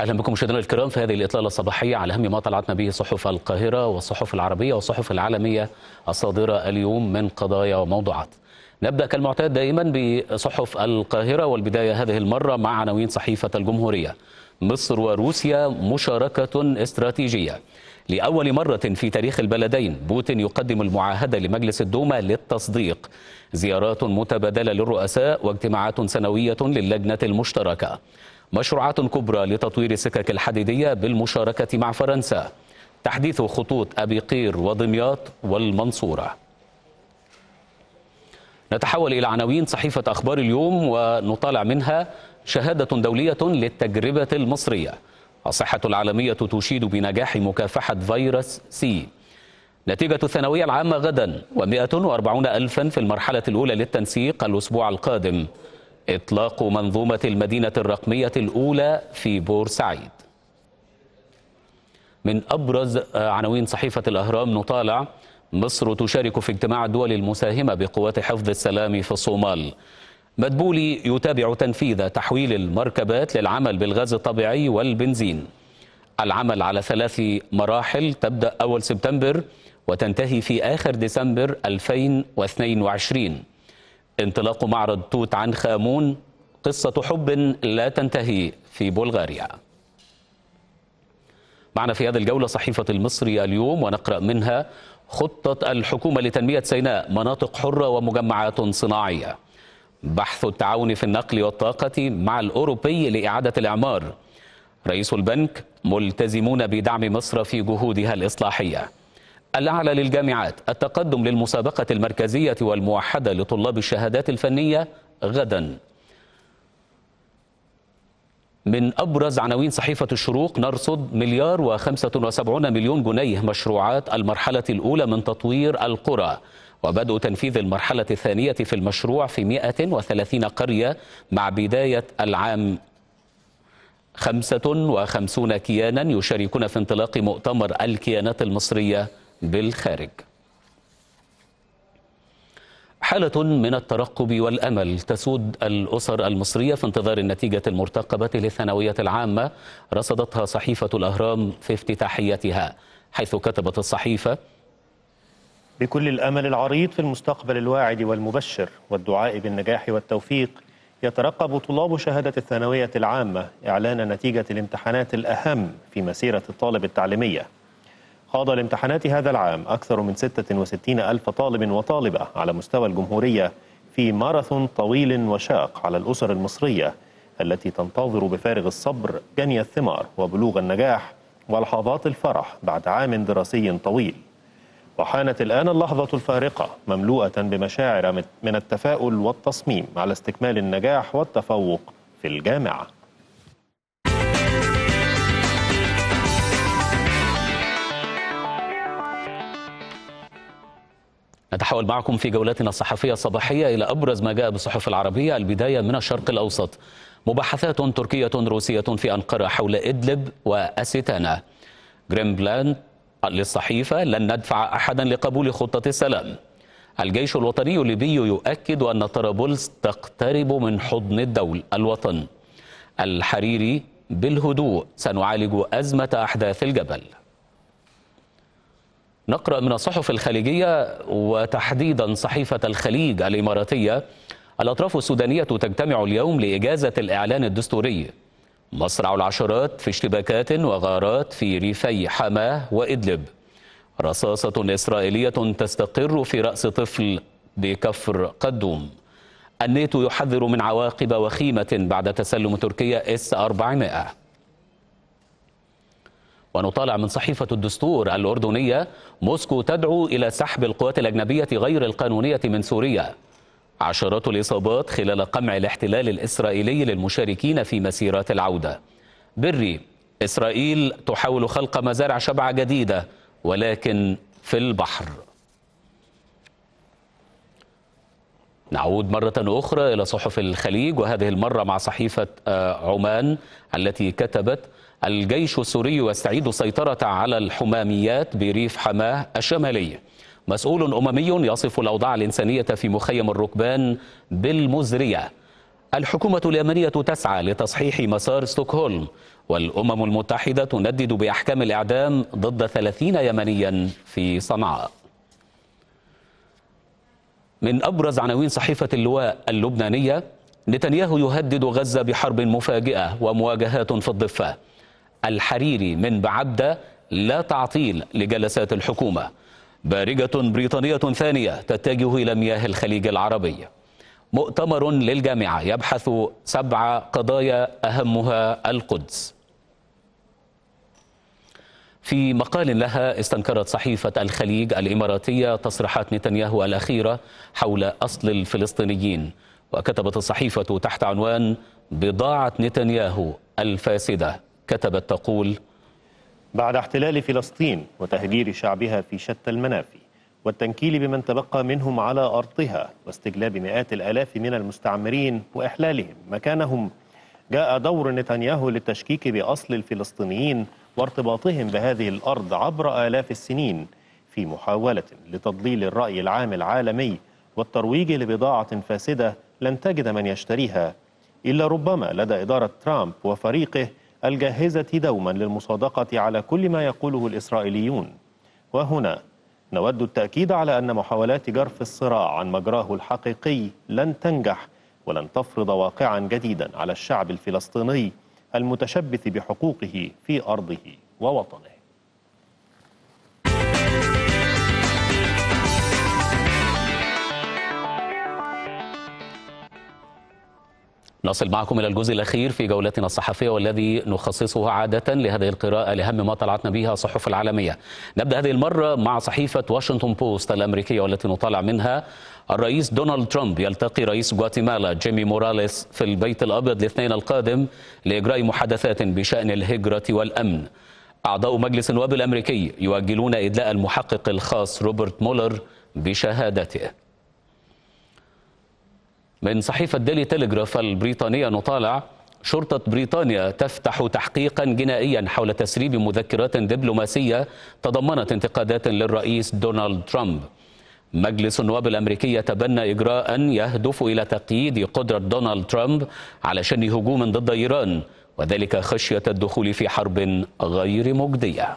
اهلا بكم مشاهدينا الكرام في هذه الاطلاله الصباحيه على اهم ما طلعتنا به صحف القاهره والصحف العربيه والصحف العالميه الصادره اليوم من قضايا وموضوعات. نبدا كالمعتاد دائما بصحف القاهره والبدايه هذه المره مع عناوين صحيفه الجمهوريه. مصر وروسيا مشاركه استراتيجيه. لاول مره في تاريخ البلدين بوتين يقدم المعاهده لمجلس الدوما للتصديق. زيارات متبادله للرؤساء واجتماعات سنويه للجنه المشتركه. مشروعات كبرى لتطوير السكك الحديدية بالمشاركة مع فرنسا تحديث خطوط أبي قير ودمياط والمنصورة نتحول إلى عناوين صحيفة أخبار اليوم ونطالع منها شهادة دولية للتجربة المصرية الصحة العالمية تشيد بنجاح مكافحة فيروس سي نتيجة الثانوية العامة غدا و140 ألفا في المرحلة الأولى للتنسيق الأسبوع القادم إطلاق منظومة المدينة الرقمية الأولى في بورسعيد من أبرز عناوين صحيفة الأهرام نطالع مصر تشارك في اجتماع الدول المساهمة بقوات حفظ السلام في الصومال مدبولي يتابع تنفيذ تحويل المركبات للعمل بالغاز الطبيعي والبنزين العمل على ثلاث مراحل تبدأ أول سبتمبر وتنتهي في آخر ديسمبر 2022 انطلاق معرض توت عنخ آمون قصة حب لا تنتهي في بلغاريا معنا في هذه الجولة صحيفة المصري اليوم ونقرأ منها خطة الحكومة لتنمية سيناء مناطق حرة ومجمعات صناعية بحث التعاون في النقل والطاقة مع الأوروبي لإعادة الإعمار رئيس البنك ملتزمون بدعم مصر في جهودها الإصلاحية الأعلى للجامعات التقدم للمسابقة المركزية والموحدة لطلاب الشهادات الفنية غدا من أبرز عناوين صحيفة الشروق نرصد مليار وخمسة وسبعون مليون جنيه مشروعات المرحلة الأولى من تطوير القرى وبدء تنفيذ المرحلة الثانية في المشروع في 130 قرية مع بداية العام 55 كيانا يشاركون في انطلاق مؤتمر الكيانات المصرية بالخارج حالة من الترقب والأمل تسود الأسر المصرية في انتظار النتيجة المرتقبة للثانوية العامة رصدتها صحيفة الأهرام في افتتاحيتها حيث كتبت الصحيفة بكل الأمل العريض في المستقبل الواعد والمبشر والدعاء بالنجاح والتوفيق يترقب طلاب شهادة الثانوية العامة إعلان نتيجة الامتحانات الأهم في مسيرة الطالب التعليمية خاض الامتحانات هذا العام أكثر من 66 ألف طالب وطالبة على مستوى الجمهورية في ماراثون طويل وشاق على الأسر المصرية التي تنتظر بفارغ الصبر جني الثمار وبلوغ النجاح ولحظات الفرح بعد عام دراسي طويل وحانت الآن اللحظة الفارقة مملوءة بمشاعر من التفاؤل والتصميم على استكمال النجاح والتفوق في الجامعة نتحول معكم في جولتنا الصحفية الصباحية إلى أبرز ما جاء بالصحف العربية البداية من الشرق الأوسط مباحثات تركية روسية في أنقرة حول إدلب وأستانا جريمبلان للصحيفة لن ندفع أحدا لقبول خطة السلام الجيش الوطني الليبي يؤكد أن طرابلس تقترب من حضن الدول الوطن الحريري بالهدوء سنعالج أزمة أحداث الجبل نقرأ من الصحف الخليجية وتحديدا صحيفة الخليج الإماراتية الأطراف السودانية تجتمع اليوم لإجازة الإعلان الدستوري مصرع العشرات في اشتباكات وغارات في ريفي حماة وإدلب رصاصة إسرائيلية تستقر في رأس طفل بكفر قدوم الناتو يحذر من عواقب وخيمة بعد تسلم تركيا اس 400 ونطالع من صحيفة الدستور الأردنية موسكو تدعو إلى سحب القوات الأجنبية غير القانونية من سوريا عشرات الإصابات خلال قمع الاحتلال الإسرائيلي للمشاركين في مسيرات العودة بري إسرائيل تحاول خلق مزارع شبع جديدة ولكن في البحر نعود مرة أخرى إلى صحف الخليج وهذه المرة مع صحيفة آه، عمان التي كتبت الجيش السوري يستعيد السيطرة على الحماميات بريف حماه الشمالي مسؤول أممي يصف الأوضاع الإنسانية في مخيم الركبان بالمزرية الحكومة اليمنية تسعى لتصحيح مسار ستوكهولم والأمم المتحدة تندد بأحكام الإعدام ضد 30 يمنيا في صنعاء من أبرز عناوين صحيفة اللواء اللبنانية نتنياهو يهدد غزة بحرب مفاجئة ومواجهات في الضفة الحريري من بعبدة لا تعطيل لجلسات الحكومة بارجة بريطانية ثانية تتجه إلى مياه الخليج العربي مؤتمر للجامعة يبحث سبع قضايا أهمها القدس في مقال لها استنكرت صحيفة الخليج الإماراتية تصريحات نتنياهو الأخيرة حول أصل الفلسطينيين وكتبت الصحيفة تحت عنوان بضاعة نتنياهو الفاسدة كتبت تقول بعد احتلال فلسطين وتهجير شعبها في شتى المنافي والتنكيل بمن تبقى منهم على أرضها واستجلاب مئات الآلاف من المستعمرين وإحلالهم مكانهم جاء دور نتنياهو للتشكيك بأصل الفلسطينيين وارتباطهم بهذه الأرض عبر آلاف السنين في محاولة لتضليل الرأي العام العالمي والترويج لبضاعة فاسدة لن تجد من يشتريها إلا ربما لدى إدارة ترامب وفريقه الجاهزة دوما للمصادقة على كل ما يقوله الإسرائيليون وهنا نود التأكيد على أن محاولات جرف الصراع عن مجراه الحقيقي لن تنجح ولن تفرض واقعا جديدا على الشعب الفلسطيني المتشبث بحقوقه في أرضه ووطنه نصل معكم إلى الجزء الأخير في جولتنا الصحفية والذي نخصصه عادة لهذه القراءة لأهم ما طلعتنا بها الصحف العالمية نبدأ هذه المرة مع صحيفة واشنطن بوست الأمريكية والتي نطلع منها الرئيس دونالد ترامب يلتقي رئيس غواتيمالا جيمي موراليس في البيت الأبيض الاثنين القادم لإجراء محادثات بشأن الهجرة والأمن أعضاء مجلس النواب الأمريكي يؤجلون إدلاء المحقق الخاص روبرت مولر بشهادته من صحيفة ديلي تيليجراف البريطانية نطالع شرطة بريطانيا تفتح تحقيقا جنائيا حول تسريب مذكرات دبلوماسية تضمنت انتقادات للرئيس دونالد ترامب مجلس النواب الأمريكي تبنى إجراء يهدف إلى تقييد قدرة دونالد ترامب على شن هجوم ضد إيران وذلك خشية الدخول في حرب غير مجدية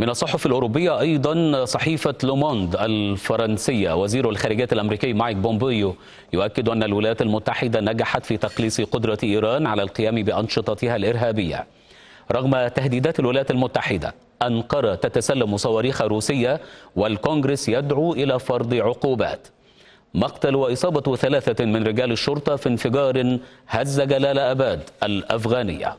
من الصحف الأوروبية أيضا صحيفة لوموند الفرنسية وزير الخارجية الأمريكي مايك بومبيو يؤكد أن الولايات المتحدة نجحت في تقليص قدرة إيران على القيام بأنشطتها الإرهابية رغم تهديدات الولايات المتحدة أنقرة تتسلم صواريخ روسية والكونغرس يدعو إلى فرض عقوبات مقتل وإصابة ثلاثة من رجال الشرطة في انفجار هز جلال أباد الأفغانية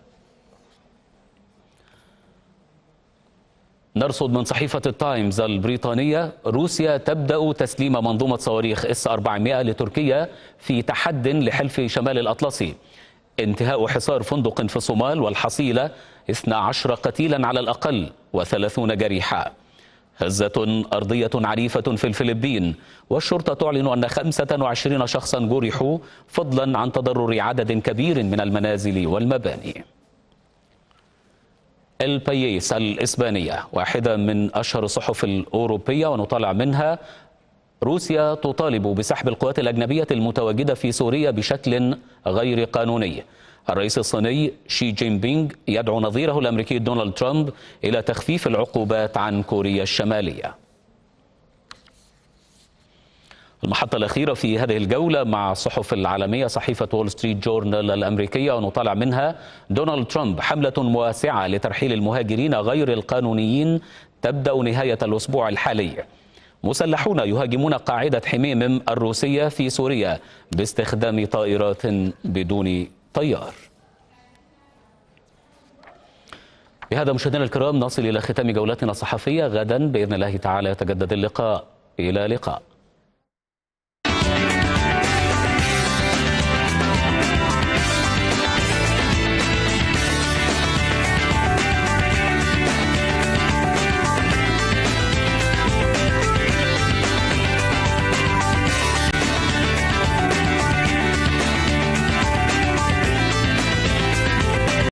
نرصد من صحيفة التايمز البريطانية روسيا تبدأ تسليم منظومة صواريخ اس 400 لتركيا في تحد لحلف شمال الأطلسي انتهاء حصار فندق في الصومال والحصيلة 12 قتيلا على الأقل و30 جريحا هزة أرضية عنيفة في الفلبين والشرطة تعلن أن 25 شخصا جرحوا فضلا عن تضرر عدد كبير من المنازل والمباني الباييس الإسبانية واحدة من أشهر الصحف الأوروبية ونطلع منها روسيا تطالب بسحب القوات الأجنبية المتواجدة في سوريا بشكل غير قانوني الرئيس الصيني شي جين بينغ يدعو نظيره الأمريكي دونالد ترامب إلى تخفيف العقوبات عن كوريا الشمالية المحطة الأخيرة في هذه الجولة مع الصحف العالمية صحيفة وول ستريت جورنال الأمريكية ونطالع منها دونالد ترامب حملة واسعة لترحيل المهاجرين غير القانونيين تبدأ نهاية الأسبوع الحالي مسلحون يهاجمون قاعدة حميمم الروسية في سوريا باستخدام طائرات بدون طيار بهذا مشاهدينا الكرام نصل إلى ختام جولتنا الصحفية غدا بإذن الله تعالى يتجدد اللقاء إلى لقاء